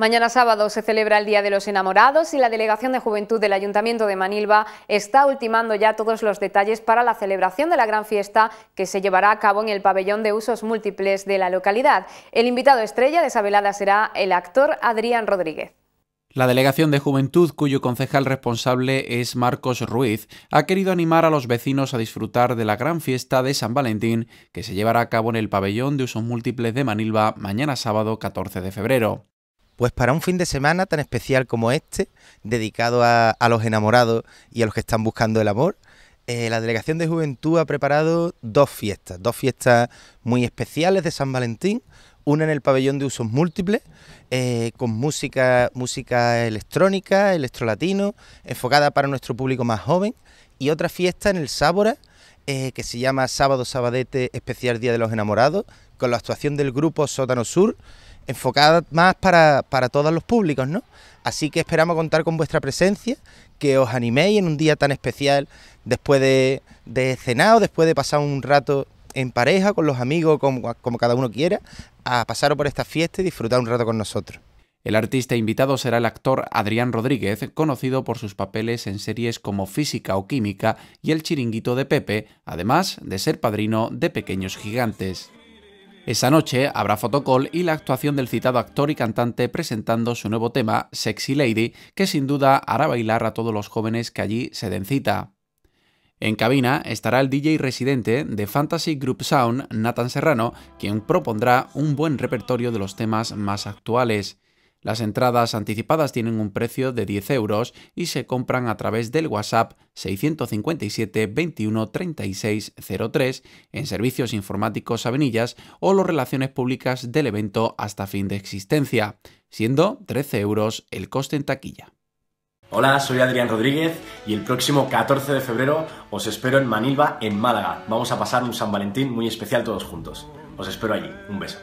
Mañana sábado se celebra el Día de los Enamorados y la Delegación de Juventud del Ayuntamiento de Manilva está ultimando ya todos los detalles para la celebración de la gran fiesta que se llevará a cabo en el pabellón de usos múltiples de la localidad. El invitado estrella de esa velada será el actor Adrián Rodríguez. La Delegación de Juventud, cuyo concejal responsable es Marcos Ruiz, ha querido animar a los vecinos a disfrutar de la gran fiesta de San Valentín que se llevará a cabo en el pabellón de usos múltiples de Manilva mañana sábado 14 de febrero. Pues para un fin de semana tan especial como este, dedicado a, los enamorados y a los que están buscando el amor, eh, la Delegación de Juventud ha preparado dos fiestas, dos fiestas muy especiales de San Valentín, una en el pabellón de usos múltiples, eh, con música, música electrónica, electrolatino, enfocada para nuestro público más joven, y otra fiesta en el Sábora, eh, que se llama Sábado Sabadete Especial Día de los Enamorados, con la actuación del grupo Sótano Sur, enfocada más para, todos los públicos, ¿no? Así que esperamos contar con vuestra presencia, que os animéis en un día tan especial, después de, de o después de pasar un rato en pareja, con los amigos, como, como cada uno quiera, a pasaros por esta fiesta y disfrutar un rato con nosotros. El artista invitado será el actor Adrián Rodríguez, conocido por sus papeles en series como Física o Química y El Chiringuito de Pepe, además de ser padrino de Pequeños Gigantes. Esa noche habrá fotocall y la actuación del citado actor y cantante presentando su nuevo tema, Sexy Lady, que sin duda hará bailar a todos los jóvenes que allí se den cita. En cabina estará el DJ residente de Fantasy Group Sound, Nathan Serrano, quien propondrá un buen repertorio de los temas más actuales. Las entradas anticipadas tienen un precio de 10 euros y se compran a través del WhatsApp 657 21 36 en Servicios Informáticos Avenillas o las relaciones públicas del evento hasta fin de existencia, siendo 13 euros el coste en taquilla. Hola, soy Adrián Rodríguez y el próximo 14 de febrero os espero en Manilva, en Málaga. Vamos a pasar un San Valentín muy especial todos juntos. Os espero allí. Un beso.